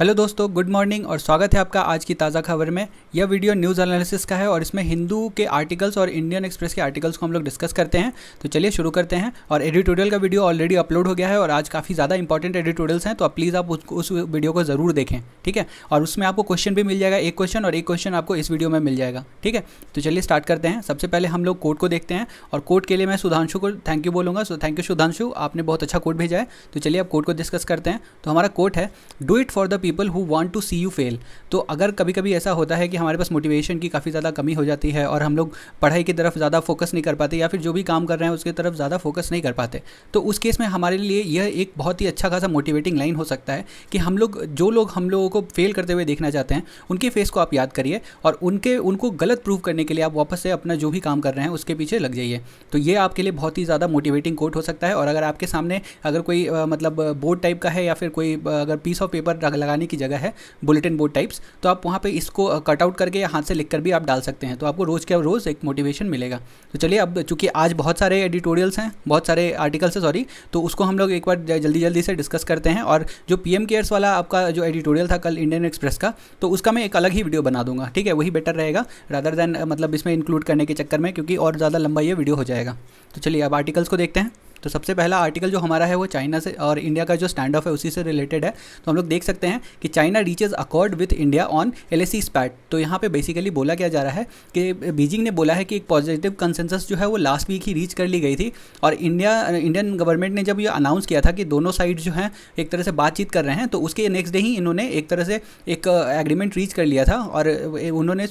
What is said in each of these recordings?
Hello दोस्तों good morning और स्वागत है आपका आज की ताज़ा खबर में यह वीडियो न्यूज़ एनालिसिस का है और इसमें हिंदू के आर्टिकल्स और इंडियन एक्सप्रेस के आर्टिकल्स को हम लोग डिस्कस करते हैं तो चलिए शुरू करते हैं और एडिटोरियल का वीडियो ऑलरेडी अपलोड हो गया है और आज काफ़ी ज़्यादा इंपॉर्टेंट एडिटोरियल्स हैं तो आप प्लीज़ आप उस वीडियो को ज़रूर देखें ठीक है और उसमें आपको क्वेश्चन भी मिल जाएगा एक क्वेश्चन और एक क्वेश्चन आपको इस वीडियो में मिल जाएगा ठीक है तो चलिए स्टार्ट करते हैं सबसे पहले हम लोग कोर्ट को देखते हैं और कोर्ट के लिए मैं सुधांशु को थैंक यू बोलूँगा सो थैंक यू सुधांशु आपने बहुत अच्छा कोर्ट भेजा है तो चलिए आप कोर्ट को डिस्कस करते हैं तो हमारा कोर्ट है do it for the people who want to see you fail तो अगर कभी कभी ऐसा होता है कि हमारे पास मोटिवेशन की काफ़ी ज़्यादा कमी हो जाती है और हम लोग पढ़ाई की तरफ ज़्यादा फोकस नहीं कर पाते या फिर जो भी काम कर रहे हैं उसकी तरफ ज़्यादा फोकस नहीं कर पाते तो उस केस में हमारे लिए यह एक बहुत ही अच्छा खासा मोटिवेटिंग लाइन हो सकता है कि हम लोग जो लोग हम लोगों को फेल करते हुए देखना चाहते हैं उनके फेस को आप याद करिए और उनके उनको गलत प्रूव करने के लिए आप वापस से अपना जो भी काम कर रहे हैं उसके पीछे लग जाइए तो ये आपके लिए बहुत ही ज़्यादा मोटिवेटिंग कोट हो सकता है और अगर आपके सामने अगर कोई मतलब बोर्ड टाइप का है या फिर कोई अगर पीस ऑफ पेपर लगाने बनाने की जगह है बुलेटिन बोर्ड टाइप्स तो आप वहाँ पर इसको कटआउट करके या हाथ से लिख कर भी आप डाल सकते हैं तो आपको रोज़ के रोज़ एक मोटिवेशन मिलेगा तो चलिए अब चूँकि आज बहुत सारे एडिटोरियल्स हैं बहुत सारे आर्टिकल्स हैं सॉरी तो उसको हम लोग एक बार जल्दी जल्दी से डिस्कस करते हैं और जो पी एम केयर्स वाला आपका जो एडिटोरियल था कल इंडियन एक्सप्रेस का तो उसका मैं एक अलग ही वीडियो बना दूंगा ठीक है वही बेटर रहेगा रादर दैन मतलब इसमें इंक्लूड करने के चक्कर में क्योंकि और ज़्यादा लंबा ये वीडियो हो जाएगा तो चलिए अब आर्टिकल्स को देखते हैं तो सबसे पहला आर्टिकल जो हमारा है वो चाइना से और इंडिया का जो स्टैंड ऑफ है उसी से रिलेटेड है तो हम लोग देख सकते हैं कि China reaches accord with India on L S spat तो यहाँ पे बेसिकली बोला क्या जा रहा है कि बीजिंग ने बोला है कि एक पॉजिटिव कंसेंसस जो है वो लास्ट वीक ही रीच कर ली गई थी और इंडिया इंडियन गवर्नमेंट ने जब ये अनाउंस किया था कि दोनों साइड जो हैं एक तरह से बातचीत कर रहे हैं तो उसके नेक्स्ट डे ही इन्होंने एक तरह से एक एग्रीमेंट रीच कर लिया था और उन्होंने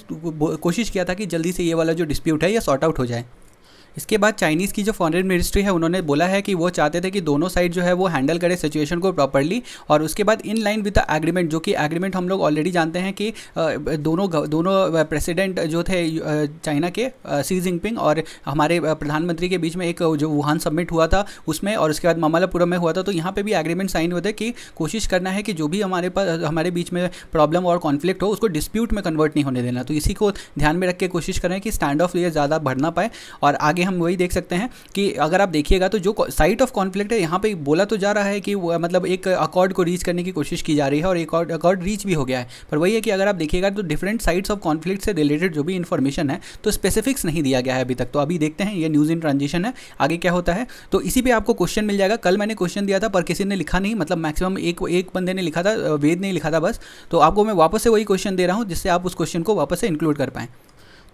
कोशिश किया था कि जल्दी से ये वाला जो डिस्प्यूट है ये सॉर्ट आउट हो जाए इसके बाद चाइनीज़ की जो फॉरेन मिनिस्ट्री है उन्होंने बोला है कि वो चाहते थे कि दोनों साइड जो है वो हैंडल करे सिचुएशन को प्रॉपरली और उसके बाद in line with the agreement जो कि एग्रीमेंट हम लोग ऑलरेडी जानते हैं कि दोनों दोनों प्रेसिडेंट जो थे चाइना के सी जिनपिंग और हमारे प्रधानमंत्री के बीच में एक जो वुहान सबमिट हुआ था उसमें और उसके बाद मामलापुरम में हुआ था तो यहाँ पर भी एग्रीमेंट साइन हुए थे कि कोशिश करना है कि जो भी हमारे पास हमारे बीच में प्रॉब्लम और कॉन्फ्लिक्ट हो उसको डिस्प्यूट में कन्वर्ट नहीं होने देना तो इसी को ध्यान में रख के कोशिश करें कि स्टैंड ऑफ ये ज़्यादा बढ़ना पाए और आगे हम वही देख सकते हैं कि अगर आप देखिएगा तो जो साइट ऑफ कॉन्फ्लिक्ट है यहाँ पे बोला तो जा रहा है कि मतलब एक अकॉर्ड को रीच करने की कोशिश की जा रही है और एक अकॉर्ड रीच भी हो गया है पर वही है कि अगर आप देखिएगा तो डिफरेंट साइट्स ऑफ कॉन्फ्लिक्ट से रिलेटेड जो भी इन्फॉर्मेशन है तो स्पेसिफिक्स नहीं दिया गया है अभी तक तो अभी देखते हैं ये न्यूज़ इन ट्रांजिशन है आगे क्या होता है तो इसी पर आपको क्वेश्चन मिल जाएगा कल मैंने क्वेश्चन दिया था पर किसी ने लिखा नहीं मतलब मैक्सिमम एक एक बंदे ने लिखा था वेद ने लिखा था बस तो आपको मैं वापस से वही क्वेश्चन दे रहा हूँ जिससे आप उस क्वेश्चन को वापस से इंक्लूड कर पाएँ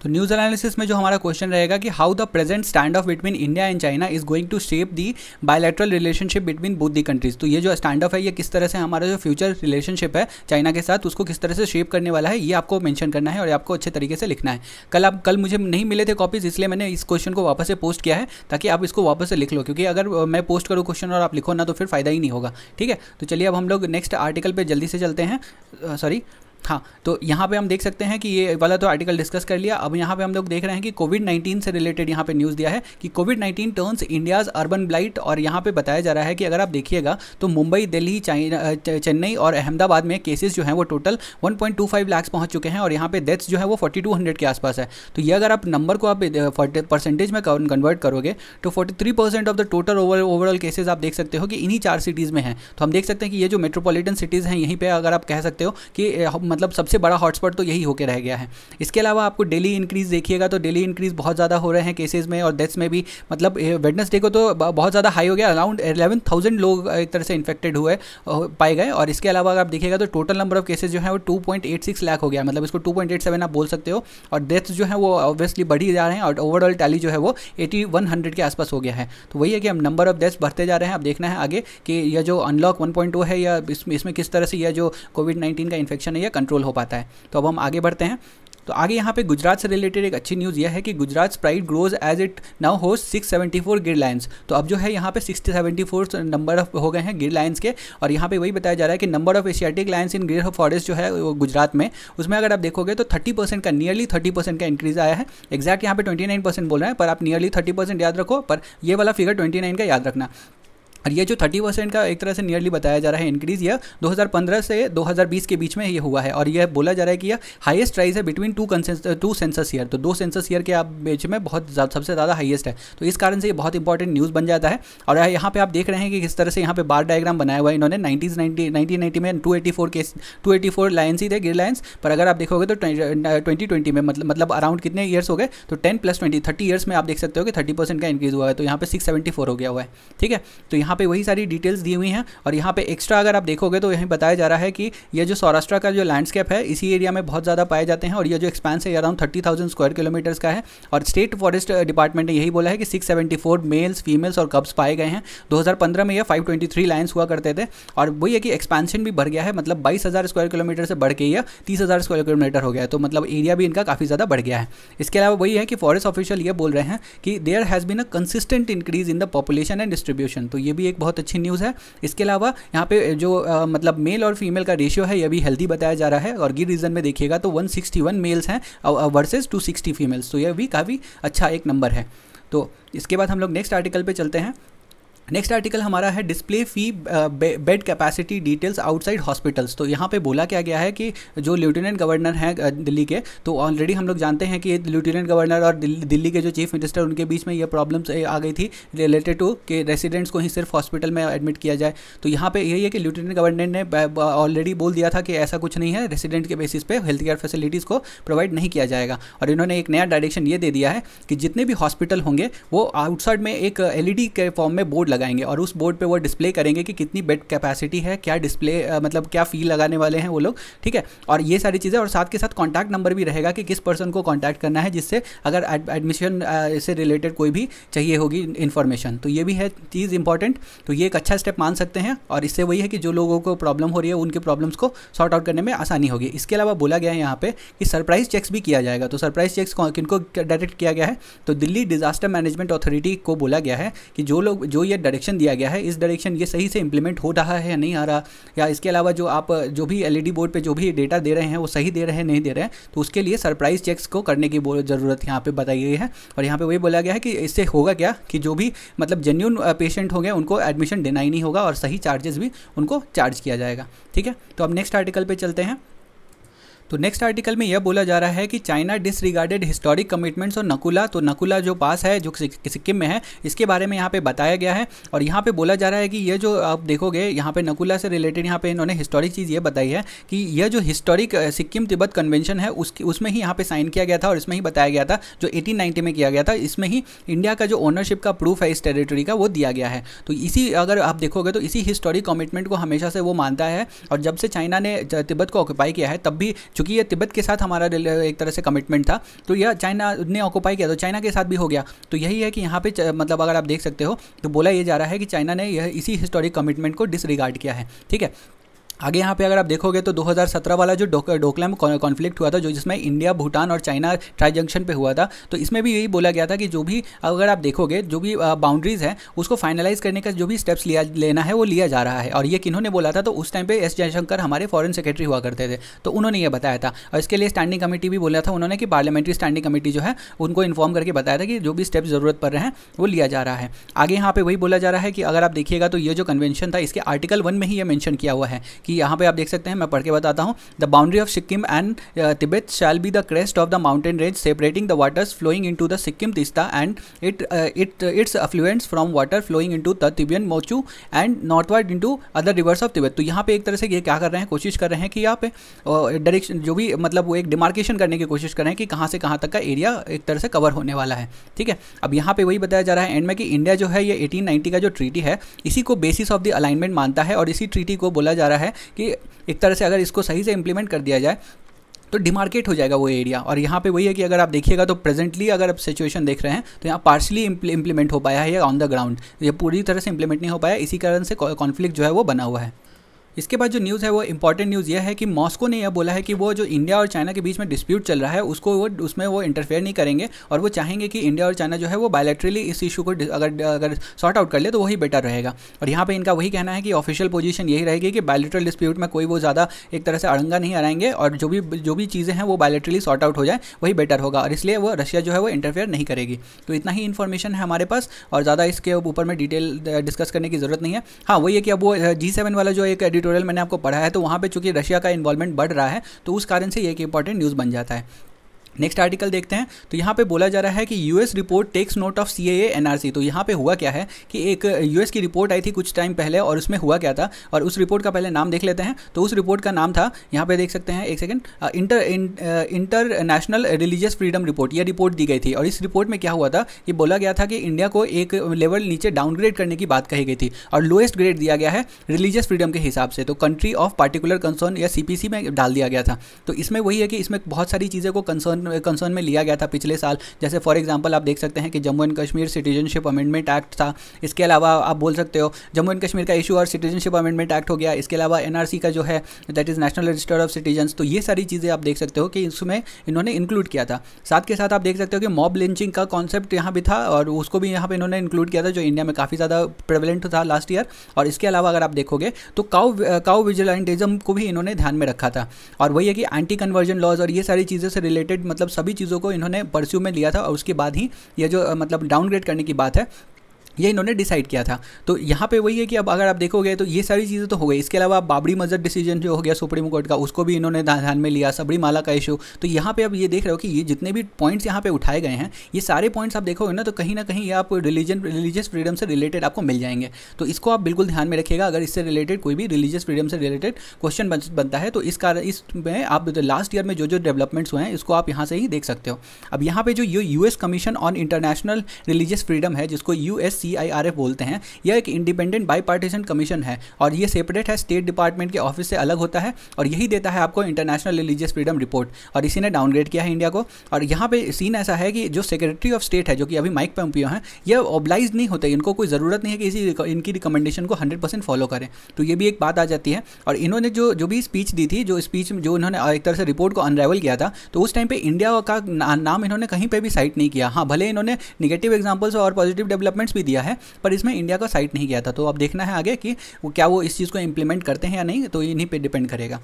तो न्यूज़ एनालिसिस में जो हमारा क्वेश्चन रहेगा कि how the present stand off between India and China is going to shape the bilateral relationship between both the countries तो ये जो स्टैंड ऑफ है ये किस तरह से हमारा जो फ्यूचर रिलेशनशिप है चाइना के साथ उसको किस तरह से शेप करने वाला है ये आपको मैंशन करना है और आपको अच्छे तरीके से लिखना है कल आप कल मुझे नहीं मिले थे कॉपीज इसलिए मैंने इस क्वेश्चन को वापस से पोस्ट किया है ताकि आप इसको वापस से लिख लो क्योंकि अगर मैं पोस्ट करूँ क्वेश्चन और आप लिखो ना तो फिर फायदा ही नहीं होगा ठीक है तो चलिए अब हम लोग नेक्स्ट आर्टिकल पर जल्दी से चलते हैं सॉरी हाँ तो यहाँ पे हम देख सकते हैं कि ये वाला तो आर्टिकल डिस्कस कर लिया अब यहाँ पे हम लोग देख रहे हैं कि कोविड 19 से रिलेटेड यहाँ पे न्यूज़ दिया है कि Covid 19 turns India's urban blight और यहाँ पे बताया जा रहा है कि अगर आप देखिएगा तो मुंबई दिल्ली चेन्नई और अहमदाबाद में केसेज जो हैं वो टोटल 1.25 लाख पहुँच चुके हैं और यहाँ पे डेथ्स जो है वो फोर्टी के आसपास है तो ये अगर आप नंबर को आप परसेंटेज में कन्वर्ट करोगे तो forty percent of the total overall cases आप देख सकते हो कि इन्हीं चार सिटीज़ में हैं तो हम देख सकते हैं कि ये जो मेट्रोपोलिटन सिटीज़ हैं यहीं पर अगर आप कह सकते हो कि मतलब सबसे बड़ा हॉटस्पॉट तो यही होकर रह गया है इसके अलावा आपको डेली इंक्रीज़ देखिएगा तो डेली इंक्रीज़ बहुत ज़्यादा हो रहे हैं केसेज में और डेथ्स में भी मतलब वेडनेसडे को तो बहुत ज़्यादा हाई हो गया अराउंड एलेवन थाउजेंड लोग एक तरह से इन्फेक्टेड हुए पाए गए और इसके अलावा अगर आप देखिएगा तो टोटल नंबर ऑफ केसेज जो है वो टू लाख हो गया मतलब इसको टू आप बोल सकते हो और डेथ्स जो है वो ऑब्वियसली बढ़ी जा रहे हैं और ओवरऑल टैली जो है वो एटी के आसपास हो गया है तो वही है कि हम नंबर ऑफ डेथ्स बढ़ते जा रहे हैं अब देखना है आगे कि यह जो अनलॉक टू है या इसमें इसमें किस तरह से यह जो कोविड 19 का इन्फेक्शन है यह कंट्रोल हो पाता है तो अब हम आगे बढ़ते हैं तो आगे यहाँ पे गुजरात से रिलेटेड एक अच्छी न्यूज़ यह है कि Gujarat pride grows as it now हो 674 गिर लाइन्स तो अब जो है यहाँ पे 674 नंबर ऑफ हो गए हैं गिर लाइन्स के और यहाँ पे वही बताया जा रहा है कि number of Asiatic lions in Gir forest जो है वो गुजरात में उसमें अगर आप देखोगे तो थर्टी परसेंट का नियरली थर्टी परसेंट का इंक्रीज आया है एक्जैक्ट यहाँ पे ट्वेंटी नाइन परसेंट बोल रहे हैं पर आप नियरली थर्टी परसेंट याद रखो पर ये वाला फिगर ट्वेंटी नाइन का याद रखना और ये जो 30 परसेंट का एक तरह से नियरली बताया जा रहा है इंक्रीज़ यह 2015 से 2020 के बीच में ये हुआ है और यह बोला जा रहा है कि यह हाईएस्ट प्राइस है between two two census year तो दो सेंसस ईयर के आप बीच में बहुत सबसे ज़्यादा हाईएस्ट है तो इस कारण से ये बहुत इंपॉर्टेंट न्यूज़ बन जाता है और यहाँ पर आप देख रहे हैं कि किस तरह से यहाँ पर बार डायग्राम बनाया हुआ है इन्होंने नाइनटीज नाइनटी में two case two eighty lions ही थे गिर लाइन्स पर अगर आप देखोगे तो ट्वेंटी में मतलब मतलब अराउंड कितने ईयर्स हो गए तो ten plus twenty thirty years में आप देख सकते हो कि थर्टी परसेंट का इंक्रीज़ हुआ है तो यहाँ पर सिक्स हो गया हुआ है ठीक है तो यहाँ यहाँ पे वही सारी डिटेल्स दी हुई हैं और यहाँ पे एक्स्ट्रा अगर आप देखोगे तो यहीं बताया जा रहा है कि ये जो सौराष्ट्र का जो लैंडस्केप है इसी एरिया में बहुत ज़्यादा पाए जाते हैं और ये जो एक्सपेंस है around thirty thousand square kilometres का है और स्टेट फॉरेस्ट डिपार्टमेंट ने यही बोला है कि six seventy four males females और कब्स पाए गए हैं दो में यह फाइव ट्वेंटी हुआ करते थे और वही है कि एक्सपेंशन भी बढ़ गया है मतलब बाईस स्क्वायर किलोमीटर से बढ़ के यह तीस स्क्वायर किलोमीटर हो गया है तो मतलब एरिया भी इनका काफ़ी ज़्यादा बढ़ गया है इसके अलावा वही है कि फॉरेस्ट ऑफिशियल ये बोल रहे हैं कि there has been a consistent increase in the population and distribution तो ये भी भी एक बहुत अच्छी न्यूज़ है इसके अलावा यहाँ पे जो आ, मतलब मेल और फीमेल का रेशियो है यह भी हेल्दी बताया जा रहा है और गिर रीजन में देखिएगा तो 161 मेल्स हैं वर्सेज 260 फीमेल्स तो यह भी काफ़ी अच्छा एक नंबर है तो इसके बाद हम लोग नेक्स्ट आर्टिकल पे चलते हैं नेक्स्ट आर्टिकल हमारा है display fee bed capacity details outside hospitals तो यहाँ पे बोला क्या गया है कि जो लेफ्टिनेंट गवर्नर हैं uh, दिल्ली के तो ऑलरेडी हम लोग जानते हैं कि लेफ्टिनेंट गवर्नर और दिल्ली के जो चीफ मिनिस्टर उनके बीच में ये प्रॉब्लम्स uh, आ गई थी रिलेटेड टू कि रेसिडेंट्स को ही सिर्फ हॉस्पिटल में एडमिट किया जाए तो यहाँ पर यही है कि लेफ्टिनेंट गवर्नर ने ऑलरेडी uh, बोल दिया था कि ऐसा कुछ नहीं है रेसिडेंट के बेसिस पे हेल्थ केयर फैसिलिटीज़ को प्रोवाइड नहीं किया जाएगा और इन्होंने एक नया डायरेक्शन ये दे दिया है कि जितने भी हॉस्पिटल होंगे वो आउटसाइड में एक एल के फॉर्म में बोर्ड लगाएंगे और उस बोर्ड पे वो डिस्प्ले करेंगे कि कितनी बेड कैपेसिटी है क्या डिस्प्ले मतलब क्या फ़ी लगाने वाले हैं वो लोग ठीक है और ये सारी चीज़ें और साथ के साथ कॉन्टैक्ट नंबर भी रहेगा कि किस पर्सन को कॉन्टैक्ट करना है जिससे अगर एडमिशन से रिलेटेड कोई भी चाहिए होगी इन्फॉर्मेशन तो ये भी है चीज़ इंपॉर्टेंट तो ये एक अच्छा स्टेप मान सकते हैं और इससे वही है कि जो लोगों को प्रॉब्लम हो रही है उनके प्रॉब्लम्स को सॉर्ट आउट करने में आसानी होगी इसके अलावा बोला गया है यहाँ पे कि सरप्राइज चेक्स भी किया जाएगा तो सरप्राइज चेक्स किनको डायरेक्ट किया गया है तो दिल्ली डिजास्टर मैनेजमेंट अथॉरिटी को बोला गया है कि जो लोग जो ये डायरेक्शन दिया गया है इस डायरेक्शन ये सही से इम्प्लीमेंट हो रहा है नहीं आ रहा या इसके अलावा जो आप जो भी एल बोर्ड पर जो भी डेटा दे रहे हैं वो सही दे रहे हैं नहीं दे रहे हैं तो उसके लिए सरप्राइज चेक्स को करने की ज़रूरत यहाँ पर बताई गई है और यहाँ पर वही बोला गया है कि इससे होगा क्या कि जो भी मतलब जेन्यून पेशेंट होंगे उनको एडमिशन डिनाई नहीं होगा और सही चार्जेस भी उनको चार्ज किया जाएगा ठीक है तो अब नेक्स्ट आर्टिकल पर चलते हैं तो नेक्स्ट आर्टिकल में यह बोला जा रहा है कि चाइना डिसरिगार्डेड हिस्टोरिक कमिटमेंट्स और नकुला तो नकुला जो पास है जो सिक्किम में है इसके बारे में यहाँ पे बताया गया है और यहाँ पे बोला जा रहा है कि यह जो आप देखोगे यहाँ पे नकुला से रिलेटेड यहाँ पे इन्होंने हिस्टोरिक चीज़ ये बताई है कि यह जो हिस्टोरिक सिक्किम तिब्बत कन्वेंशन है उसकी उसमें ही यहाँ पर साइन किया गया था और इसमें ही बताया गया था जो एटीन में किया गया था इसमें ही इंडिया का जो ओनरशिप का प्रूफ है इस टेरिटरी का वो दिया गया है तो इसी अगर आप देखोगे तो इसी हिस्टोरिक कमिटमेंट को हमेशा से वो मानता है और जब से चाइना ने तिब्बत को ऑक्यूपाई किया है तब भी चूंकि यह तिब्बत के साथ हमारा एक तरह से कमिटमेंट था तो यह चाइना ने ऑक्यूपाई किया तो चाइना के साथ भी हो गया तो यही है कि यहाँ पे मतलब अगर आप देख सकते हो तो बोला यह जा रहा है कि चाइना ने यह इसी हिस्टोरिक कमिटमेंट को डिसरिगार्ड किया है ठीक है आगे यहाँ पे अगर आप देखोगे तो 2017 वाला जो डोकला में कॉन्फ्लिक्ट हुआ था जो जिसमें इंडिया भूटान और चाइना ट्राई जंक्शन पे हुआ था तो इसमें भी यही बोला गया था कि जो भी अगर आप देखोगे जो भी बाउंड्रीज़ है उसको फाइनलाइज करने का जो भी स्टेप्स लिया लेना है वो लिया जा रहा है और ये किन्होंने बोला था तो उस टाइम पर एस जयशंकर हमारे फॉरन सेक्रेटरी हुआ करते थे तो उन्होंने ये बताया था और इसके लिए स्टैंडिंग कमेटी भी बोला था उन्होंने कि पार्लियामेंट्री स्टैंडिंग कमेटी जो है उनको इन्फॉर्म करके बताया था कि जो भी स्टेप्स ज़रूरत पड़ रहे हैं वो लिया जा रहा है आगे यहाँ पर वही बोला जा रहा है कि अगर आप देखिएगा तो ये जो कन्वेंशन था इसके आर्टिकल वन में ही ये मैंशन किया हुआ है कि कि यहाँ पे आप देख सकते हैं मैं पढ़ के बताता हूँ the boundary of Sikkim and Tibet shall be the crest of the mountain range separating the waters flowing into the Sikkim Teesta and it it its affluents from water flowing into the Tibetan Mochu and northward into other rivers of Tibet तो यहाँ पे एक तरह से ये क्या कर रहे हैं कोशिश कर रहे हैं कि यहाँ पे डायरेक्शन जो भी मतलब वो एक डिमार्केशन करने की कोशिश कर रहे हैं कि कहाँ से कहाँ तक का एरिया एक तरह से कवर होने वाला है ठीक है अब यहाँ पे वही बताया जा रहा है एंड में कि इंडिया जो है ये 1890 का जो ट्रीटी है इसी को बेसिस ऑफ द अलाइनमेंट मानता है और इसी ट्रीटी को बोला जा रहा है कि एक तरह से अगर इसको सही से इम्प्लीमेंट कर दिया जाए तो डिमार्केट हो जाएगा वो एरिया और यहाँ पे वही है कि अगर आप देखिएगा तो प्रेजेंटली अगर आप सिचुएशन देख रहे हैं तो यहाँ पार्शली इंप्लीमेंट हो पाया है या ऑन द ग्राउंड ये पूरी तरह से इंप्लीमेंट नहीं हो पाया इसी कारण से कॉन्फ्लिक्ट जो है वो बना हुआ है इसके बाद जो न्यूज़ है वो इंपॉर्टेंट न्यूज़ यह है कि मॉस्को ने यह बोला है कि वो जो इंडिया और चाइना के बीच में डिस्प्यूट चल रहा है उसको वो उसमें वो इंटरफेयर नहीं करेंगे और वो चाहेंगे कि इंडिया और चाइना जो है वो बायोलेट्रली इस इशू को अगर अगर सॉर्ट आउट कर ले तो वही बेटर रहेगा और यहाँ पर इनका वही कहना है कि ऑफिशियल पोजीशन यही रहेगी कि बायोलेट्रल डिस्प्यूट में कोई वो ज़्यादा एक तरह से अड़ंगा नहीं हराएंगे और जो भी जो भी चीज़ें हैं वो बायोलेट्रली सॉर्ट आउट हो जाए वही बेटर होगा और इसलिए वो रशिया जो है वो इंटरफेयर नहीं करेगी तो इतना ही इन्फॉर्मेशन है हमारे पास और ज़्यादा इसके ऊपर में डिटेल डिस्कस करने की ज़रूरत नहीं है हाँ वही है कि अब वो जी वाला जो एक ट्यूटोरियल मैंने आपको पढ़ा है तो वहाँ पर चूंकि रशिया का इन्वॉल्वमेंट बढ़ रहा है तो उस कारण से ये एक इंपॉर्टेंट न्यूज़ बन जाता है नेक्स्ट आर्टिकल देखते हैं तो यहाँ पे बोला जा रहा है कि US report takes note of C A C तो यहाँ पे हुआ क्या है कि एक यूएस की रिपोर्ट आई थी कुछ टाइम पहले और उसमें हुआ क्या था और उस रिपोर्ट का पहले नाम देख लेते हैं तो उस रिपोर्ट का नाम था यहाँ पे देख सकते हैं एक second inter international religious freedom report यह रिपोर्ट दी गई थी और इस रिपोर्ट में क्या हुआ था कि बोला गया था कि इंडिया को एक लेवल नीचे डाउनग्रेड करने की बात कही गई थी और लोएस्ट ग्रेड दिया गया है रिलीजियस फ्रीडम के हिसाब से तो कंट्री ऑफ पार्टिकुलर कंसर्न या सी में डाल दिया गया था तो इसमें वही है कि इसमें बहुत सारी चीज़ें को कंसर्न कंसर्न में लिया गया था पिछले साल जैसे फॉर एग्जाम्पल आप देख सकते हैं कि Jammu and Kashmir citizenship amendment act था इसके अलावा आप बोल सकते हो जम्मू एंड कश्मीर का इशू और सिटीजनशिप अमेंडमेंट एक्ट हो गया इसके अलावा एनआरसी का जो है that is national register of citizens तो ये सारी चीज़ें आप देख सकते हो कि इसमें इन्होंने इंक्लूड किया था साथ के साथ आप देख सकते हो कि मॉब लिंचिंग का कॉन्सेप्ट यहाँ भी था और उसको भी यहाँ पर इन्होंने इंक्लूड किया था जो इंडिया में काफ़ी ज़्यादा प्रेवलेंट था लास्ट ईयर और इसके अलावा अगर आप देखोगे तो काउ काउ विजिलेंटिज्म को भी इन्होंने ध्यान में रखा था और वही है कि एंटी कन्वर्जन लॉज और ये सारी चीज़ों से रिलेटेड मतलब सभी चीज़ों को इन्होंने परस्यू में लिया था और उसके बाद ही यह जो मतलब डाउनग्रेड करने की बात है ये इन्होंने डिसाइड किया था तो यहाँ पे वही है कि अब अगर आप देखोगे तो ये सारी चीज़ें तो हो गई इसके अलावा बाबरी मस्जिद डिसीजन जो हो गया सुप्रीम कोर्ट का उसको भी इन्होंने ध्यान में लिया सबरी माला का इशू तो यहाँ पे अब ये देख रहे हो कि ये जितने भी पॉइंट्स यहाँ पे उठाए गए हैं ये सारे पॉइंट्स आप देखोगे ना तो कहीं ना कहीं ये आप रिलीजन रिलीजियस फ्रीडम से रिलेटेड आपको मिल जाएंगे तो इसको आप बिल्कुल ध्यान में रखिएगा अगर इससे रिलेटेड कोई भी रिलीजियस फ्रीडम से रिलेटेड क्वेश्चन बनता है तो इस कारण इसमें आप लास्ट ईयर में जो जो डेवलपमेंट्स हुए हैं इसको आप यहाँ से ही देख सकते हो अब यहाँ पर जो U commission on international religious freedom है जिसको यू सी बोलते हैं यह एक इंडिपेंडेंट बाई पार्टीशन कमीशन है और ये सेपरेट है स्टेट डिपार्टमेंट के ऑफिस से अलग होता है और यही देता है आपको इंटरनेशनल रिलीजियस फ्रीडम रिपोर्ट और इसी ने डाउनग्रेड किया है इंडिया को और यहाँ पे सीन ऐसा है कि जो सेक्रेटरी ऑफ स्टेट है जो कि अभी माइक पेम्पियो हैं यह ऑब्लाइज नहीं होते इनको कोई ज़रूरत नहीं है कि इसी इनकी रिकमेंडेशन को हंड्रेड परसेंट फॉलो करें तो ये भी एक बात आ जाती है और इन्होंने जो जो भी स्पीच दी थी जो स्पीच जो इन्होंने एक तरह से रिपोर्ट को अनरेवल किया था तो उस टाइम पर इंडिया का नाम इन्होंने कहीं पर भी साइट नहीं किया हाँ भले इन्होंने निगेटिव एग्जाम्पल्स और पॉजिटिव डेवलपमेंट्स भी दिए दिया है पर इसमें इंडिया का साइट नहीं गया था तो अब देखना है आगे कि वो क्या वो इस चीज़ को इम्प्लीमेंट करते हैं या नहीं तो इन्हीं पर डिपेंड करेगा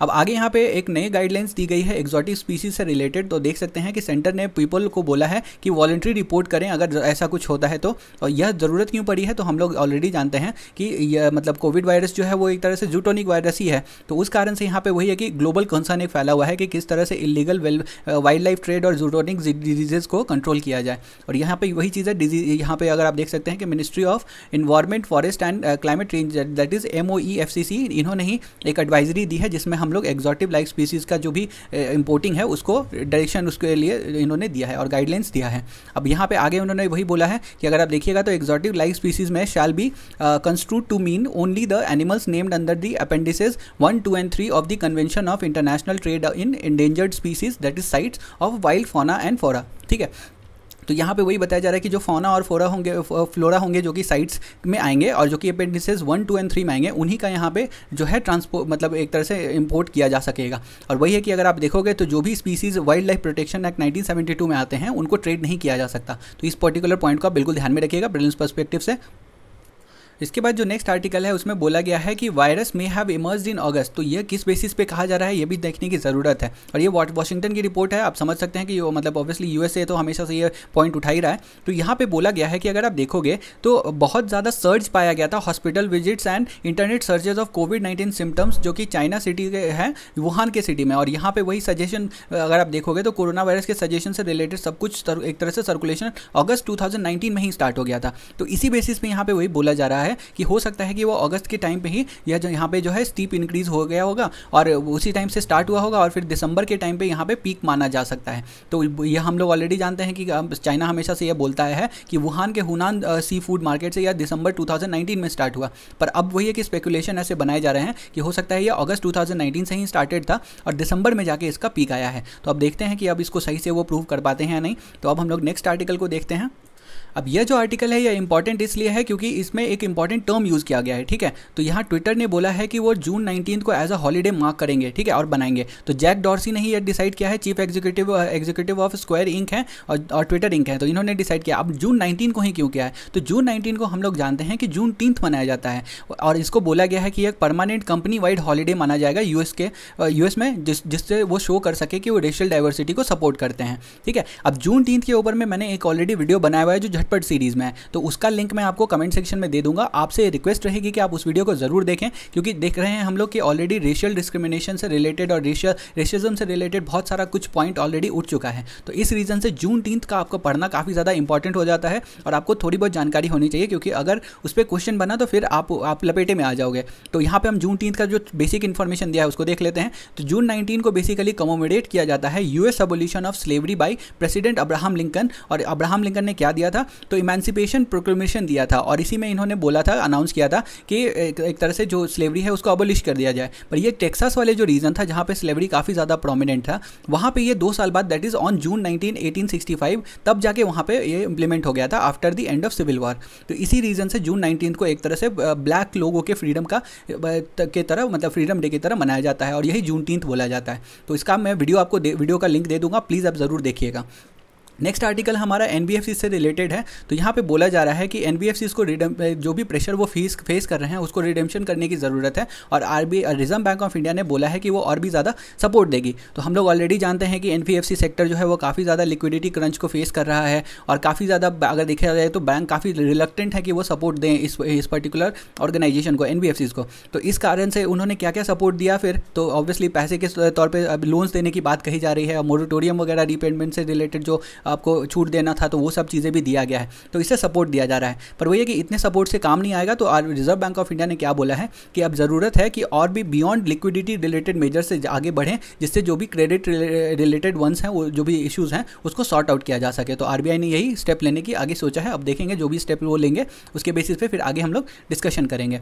अब आगे यहाँ पे एक नए गाइडलाइंस दी गई है एक्जॉटिक स्पीसीज से रिलेटेड तो देख सकते हैं कि सेंटर ने पीपल को बोला है कि वॉलेंट्री रिपोर्ट करें अगर ऐसा कुछ होता है तो और यह ज़रूरत क्यों पड़ी है तो हम लोग ऑलरेडी जानते हैं कि यह मतलब कोविड वायरस जो है वो एक तरह से जूटोनिक वायरस ही है तो उस कारण से यहाँ पर वही है कि ग्लोबल कंसर्न एक फैला हुआ है कि किस तरह से इलीगल वाइल्ड लाइफ ट्रेड और जूटोनिक डिजीजेज को कंट्रोल किया जाए और यहाँ पर वही चीज़ है डिजीज यहाँ पे अगर आप देख सकते हैं कि ministry of environment forest and climate change that is M O E F C C इन्होंने ही एक एडवाइजरी दी है जिसमें हम लोग एक्जॉटिव लाइक स्पीसीज़ का जो भी इंपोर्टिंग है उसको डायरेक्शन उसके लिए इन्होंने दिया है और गाइडलाइंस दिया है अब यहाँ पे आगे उन्होंने वही बोला है कि अगर आप देखिएगा तो एग्जॉटिव लाइक स्पीसीज़ में shall be construed to mean only the animals named under the appendices one two and three of the convention of international trade in endangered species that is CITES of wild fauna and flora ठीक है तो यहाँ पे वही बताया जा रहा है कि जो फोना और फोरा होंगे फ्लोरा होंगे जो कि साइट्स में आएंगे और जो कि appendices one two and three में आएंगे उन्हीं का यहाँ पे जो है ट्रांसपोर्ट मतलब एक तरह से इम्पोर्ट किया जा सकेगा और वही है कि अगर आप देखोगे तो जो भी species wildlife protection act nineteen में आते हैं उनको ट्रेड नहीं किया जा सकता तो इस पर्टिकुलर पॉइंट को बिल्कुल ध्यान में रखिएगा ब्रिलियंस परस्पेक्टिव से इसके बाद जो नेक्स्ट आर्टिकल है उसमें बोला गया है कि virus may have emerge in August तो यह किस बेसिस पे कहा जा रहा है ये भी देखने की ज़रूरत है और ये वॉशिंगटन की रिपोर्ट है आप समझ सकते हैं कि यो, मतलब ऑब्वियसली यूएसए तो हमेशा से ये पॉइंट उठा ही रहा है तो यहाँ पे बोला गया है कि अगर आप देखोगे तो बहुत ज़्यादा सर्ज पाया गया था hospital visits and internet surges of Covid nineteen symptoms जो कि चाइना सिटी के हैं वुहान के सिटी में और यहाँ पे वही सजेशन अगर आप देखोगे तो कोरोना वायरस के सजेशन से रिलेटेड सब कुछ एक तरह से सर्कुलेशन अगस्त टू में ही स्टार्ट हो गया था तो इसी बेसिस पे यहाँ पे वही बोला जा रहा है है कि हो सकता है कि वो अगस्त के टाइम पे ही यह जो यहाँ पे जो है स्टीप इंक्रीज हो गया होगा और उसी टाइम से स्टार्ट हुआ होगा और फिर दिसंबर के टाइम पे यहाँ पे पीक माना जा सकता है तो यह हम लोग ऑलरेडी जानते हैं कि चाइना हमेशा से यह बोलता है कि वुहान के हुनान सी फूड मार्केट से यह दिसंबर टू में स्टार्ट हुआ पर अब वही है कि स्पेकुलेशन ऐसे बनाए जा रहे हैं कि हो सकता है यह अगस्त टू से ही स्टार्टेड था और दिसंबर में जाके इसका पीक आया है तो अब देखते हैं कि अब इसको सही से वो प्रूव कर पाते हैं या नहीं तो अब हम लोग नेक्स्ट आर्टिकल को देखते हैं अब यह जो आर्टिकल है यह इंपॉर्टेंट इसलिए है क्योंकि इसमें एक इंपॉर्टेंट टर्म यूज़ किया गया है ठीक है तो यहाँ ट्विटर ने बोला है कि वो जून नाइनटीन को एज अ हॉलीडे मार्क करेंगे ठीक है और बनाएंगे तो जैक डॉर्सी ने ही यह डिसाइड किया है chief executive executive of Square Inc है और ट्विटर इंक है तो इन्होंने डिसाइड किया अब जून नाइनटीन को ही क्यों किया है तो जून नाइनटीन को हम लोग जानते हैं कि जून टींथ मनाया जाता है और इसको बोला गया है कि एक परमानेंट कंपनी वाइड हॉलीडे माना जाएगा यूएस के यूएस uh, में जिस जिससे वो शो कर सके कि वो रेशियल डाइवर्सिटी को सपोर्ट करते हैं ठीक है अब जून टींथ के ऊपर में मैंने एक ऑलरेडी वीडियो बनाया हुआ है जो झटपट सीरीज़ में है तो उसका लिंक मैं आपको कमेंट सेक्शन में दे दूंगा आपसे रिक्वेस्ट रहेगी कि आप उस वीडियो को ज़रूर देखें क्योंकि देख रहे हैं हम लोग कि ऑलरेडी रेशियल डिस्क्रिमिनेशन से रिलेटेड और रेशियल रेशियजम से रिलेटेड बहुत सारा कुछ पॉइंट ऑलरेडी उठ चुका है तो इस रीज़न से जून टींथ का आपको पढ़ना काफ़ी ज़्यादा इंपॉर्टेंट हो जाता है और आपको थोड़ी बहुत जानकारी होनी चाहिए क्योंकि अगर उस पर क्वेश्चन बना तो फिर आप आप लपेटे में आ जाओगे तो यहाँ पर हम जून टींथ का जो बेसिक इन्फॉर्मेशन दिया है उसको देख लेते हैं तो जून नाइनटीन को बेसिकली कमोमोडेट किया जाता है US abolition of slavery by president Abraham Lincoln और अब्राहम लिंकन ने क्या दिया था तो इमेंसिपेशन प्रोक्लेमेशन दिया था और इसी में इन्होंने बोला था अनाउंस किया था कि एक तरह से जो स्लेवरी है उसको अबोलिश कर दिया जाए पर ये टेक्सास वाले जो रीज़न था जहाँ पर स्लेवरी काफ़ी ज़्यादा प्रोमिनेंट था वहाँ पर ये दो साल बाद that is on June nineteen eighteen sixty five तब जाके वहाँ पर ये इम्प्लीमेंट हो गया था after the end of civil war तो इसी रीज़न से जून नाइनटीन को एक तरह से ब्लैक लोगों के फ्रीडम का के तरह मतलब फ्रीडम डे की तरह मनाया जाता है और यही जून बोला जाता है तो इसका मैं वीडियो आपको वीडियो का लिंक दे दूंगा प्लीज़ आप ज़रूर देखिएगा नेक्स्ट आर्टिकल हमारा एन से रिलेटेड है तो यहाँ पे बोला जा रहा है कि एन को रिडम जो भी प्रेशर वो फीस फेस कर रहे हैं उसको रिडेम्पशन करने की ज़रूरत है और R reserve bank of India ने बोला है कि वो और भी ज़्यादा सपोर्ट देगी तो हम लोग ऑलरेडी जानते हैं कि एन सेक्टर जो है वो काफ़ी ज़्यादा लिक्विडिटी क्रंच को फेस कर रहा है और काफ़ी ज़्यादा अगर देखा जाए तो बैंक काफ़ी रिलक्टेंट है कि वो सपोर्ट दें इस इस पर्टिकुलर ऑर्गेनाइजेशन को एन को तो इस कारण से उन्होंने क्या क्या सपोर्ट दिया फिर तो ऑब्वियसली पैसे के तौर पर अब लोन्स देने की बात कही जा रही है मोरिटोरियम वगैरह रिपेमेंट से रिलेटेड जो आपको छूट देना था तो वो सब चीज़ें भी दिया गया है तो इसे सपोर्ट दिया जा रहा है पर वही है कि इतने सपोर्ट से काम नहीं आएगा तो रिजर्व बैंक ऑफ इंडिया ने क्या बोला है कि अब ज़रूरत है कि और भी बियॉन्ड लिक्विडिटी रिलेटेड मेजर से आगे बढ़ें जिससे जो भी क्रेडिट रिलेटेड वंस हैं वो जो भी इश्यूज़ हैं उसको सॉर्ट आउट किया जा सके तो आर ने यही स्टेप लेने की आगे सोचा है अब देखेंगे जो भी स्टेप वो लेंगे उसके बेसिस पर फिर आगे हम लोग डिस्कशन करेंगे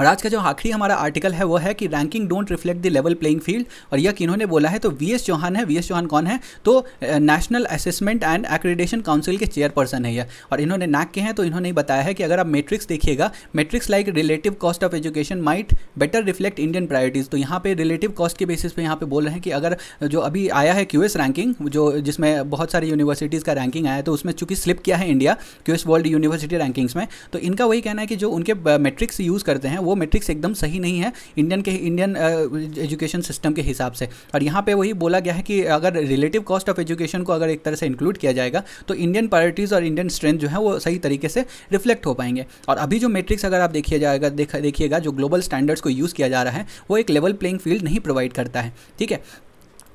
और आज का जो आखिरी हमारा आर्टिकल है वो है कि ranking don't reflect the level playing field और यह किन्होंने बोला है तो वी एस चौहान है वी एस चौहान कौन है तो national assessment and accreditation council के चेयरपर्सन है यह और इन्होंने नाक के हैं तो इन्होंने बताया है कि अगर आप मेट्रिक्स देखिएगा metrics like relative cost of education might better reflect Indian priorities तो यहाँ पे रिलेटिव कॉस्ट के बेसिस पे यहाँ पे बोल रहे हैं कि अगर जो अभी आया है क्यू एस रैंकिंग जो जिसमें बहुत सारी यूनिवर्सिटीज़ का रैंकिंग आया है तो उसमें चूंकि स्लिप किया है India Q S world university rankings में तो इनका वही कहना है कि जो उनके मेट्रिक्स यूज़ करते हैं वो मेट्रिक्स एकदम सही नहीं है इंडियन के इंडियन एजुकेशन सिस्टम के हिसाब से और यहाँ पे वही बोला गया है कि अगर रिलेटिव कॉस्ट ऑफ एजुकेशन को अगर एक तरह से इंक्लूड किया जाएगा तो इंडियन प्रायोरिटीज़ और इंडियन स्ट्रेंथ जो है वो सही तरीके से रिफ्लेक्ट हो पाएंगे और अभी जो मेट्रिक्स अगर आप देखिए जाएगा देखिएगा जो ग्लोबल स्टैंडर्ड्स को यूज़ किया जा रहा है वो एक लेवल प्लेइंग फील्ड नहीं प्रोवाइड करता है ठीक है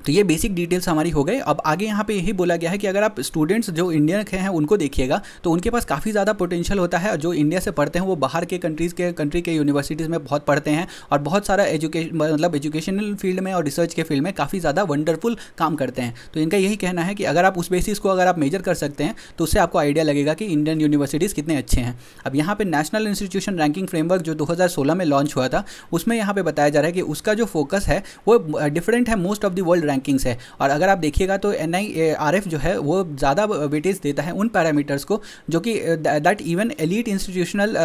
तो ये बेसिक डिटेल्स हमारी हो गए अब आगे यहाँ पे यही बोला गया है कि अगर आप स्टूडेंट्स जो इंडियन के हैं उनको देखिएगा तो उनके पास काफ़ी ज़्यादा पोटेंशियल होता है जो इंडिया से पढ़ते हैं वो बाहर के कंट्रीज़ के कंट्री के यूनिवर्सिटीज़ में बहुत पढ़ते हैं और बहुत सारा एजुकेशन मतलब एजुकेशनल फील्ड में और रिसर्च के फील्ड में काफ़ी ज़्यादा वंडरफुल काम करते हैं तो इनका यही कहना है कि अगर आप उस बेसिस को अगर आप मेजर कर सकते हैं तो उससे आपको आइडिया लगेगा कि इंडियन यूनिवर्सिटीज़ कितने अच्छे हैं अब यहाँ पर नेशनल इंस्टीट्यूशन रैंकिंग फ्रेमवर्क जो दो में लॉन्च हुआ था उसमें यहाँ पर बताया जा रहा है कि उसका जो फोकस है वो डिफरेंट है most of the world rankings है और अगर आप देखिएगा तो एन आई आर एफ जो है वो ज़्यादा वेटेज देता है उन पैरामीटर्स को जो कि दैट इवन एलिट इंस्टीट्यूशनल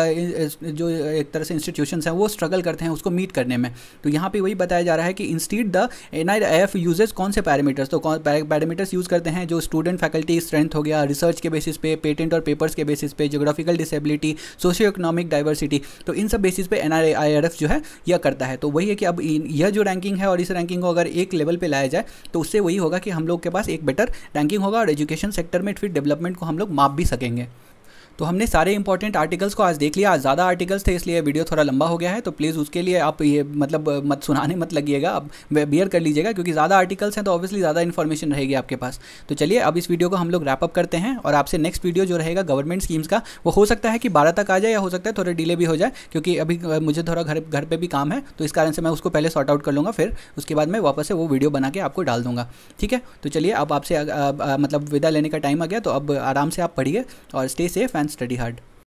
जो एक तरह से इंस्टीट्यूशन हैं वो स्ट्रगल करते हैं उसको मीट करने में तो यहाँ पर वही बताया जा रहा है कि instead the N I F uses कौन से पैरामीटर्स तो कौन पैरामीटर्स यूज़ करते हैं जो स्टूडेंट फैकल्टी स्ट्रेंथ हो गया रिसर्च के बेसिस पे पेटेंट और पेपर्स के बेसिस पे geographical disability socio economic diversity तो इन सब बेसिस पे एन आई आर एफ जो है यह करता है तो वही है कि अब यह जो रैंकिंग है और इस रैंकिंग को अगर एक लेवल पर लाया जाए जाए तो उससे वही होगा कि हम लोग के पास एक बेटर रैंकिंग होगा और एजुकेशन सेक्टर में फिर डेवलपमेंट को हम लोग माप भी सकेंगे तो हमने सारे इंपॉर्टेंट आर्टिकल्स को आज देख लिया आज ज़्यादा आर्टिकल्स थे इसलिए वीडियो थोड़ा लंबा हो गया है तो प्लीज़ उसके लिए आप ये मतलब मत सुनाने मत लगिएगा आप बियर कर लीजिएगा क्योंकि ज़्यादा आर्टिकल्स हैं तो ऑब्वियसली ज़्यादा इन्फॉर्मेशन रहेगी आपके पास तो चलिए अब इस वीडियो को हम लोग रैपअप करते हैं और आपसे नेक्स्ट वीडियो जो रहेगा गवर्नमेंट स्कीम्स का वो हो सकता है कि बारह तक आ जाए या हो सकता है थोड़ा डिले भी हो जाए क्योंकि अभी मुझे थोड़ा घर घर पर भी काम है तो इस कारण से मैं उसको पहले सॉर्ट आउट कर लूँगा फिर उसके बाद मैं वापस से वो वीडियो बना के आपको डाल दूँगा ठीक है तो चलिए अब आपसे मतलब विदा लेने का टाइम आ गया तो अब आराम से आप पढ़िए और stay safe and and study hard.